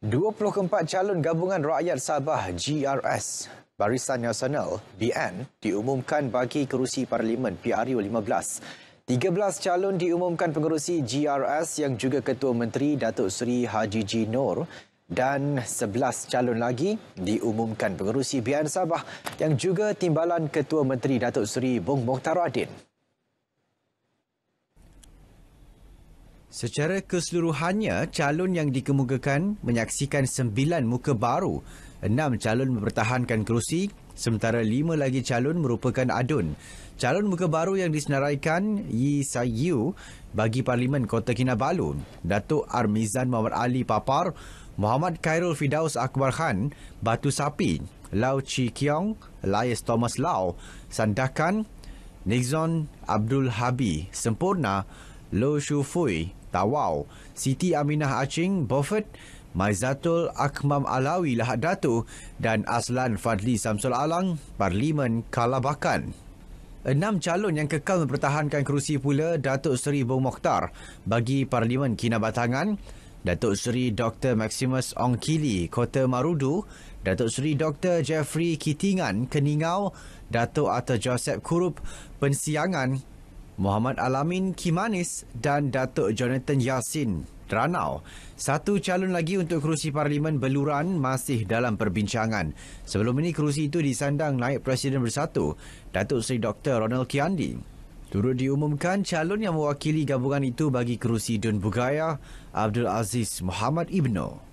24 calon gabungan rakyat Sabah GRS Barisan Nasional BN diumumkan bagi kerusi Parlimen PRU 15. 13 calon diumumkan pengerusi GRS yang juga Ketua Menteri Datuk Seri Haji G. Nur dan 11 calon lagi diumumkan pengerusi BN Sabah yang juga Timbalan Ketua Menteri Datuk Seri Bung Mokhtar Adin. Secara keseluruhannya, calon yang dikemukakan menyaksikan sembilan muka baru. Enam calon mempertahankan kerusi, sementara lima lagi calon merupakan adun. Calon muka baru yang disenaraikan Yi Sayu bagi Parlimen Kota Kinabalu, Datuk Armizan Muhammad Ali Papar, Muhammad Khairul Fidaus Akbar Khan, Batu Sapi, Lau Chi Kiong, Elias Thomas Lau, Sandakan, Nixon Abdul Habi, Sempurna, Sempurna, Lo Shu Fui, Tawau, Siti Aminah Aching, Buffett, Maizatul Akmam Alawi Lahad Datu dan Aslan Fadli Samsul Alang, Parlimen Kalabakan. Enam calon yang kekal mempertahankan kerusi pula Datuk Seri Bung Mokhtar bagi Parlimen Kinabatangan, Datuk Seri Dr. Maximus Ong Kili, Kota Marudu, Datuk Seri Dr. Jeffrey Kitingan, Keningau, Datuk Atta Joseph Kurup, Pensiangan, Muhammad Alamin Kimanis dan Datuk Jonathan Yasin Ranau. Satu calon lagi untuk kerusi Parlimen Beluran masih dalam perbincangan. Sebelum ini kerusi itu disandang naik Presiden Bersatu, Datuk Seri Dr. Ronald Kiandi. Turut diumumkan calon yang mewakili gabungan itu bagi kerusi Dun Bugaya, Abdul Aziz Muhammad Ibnu.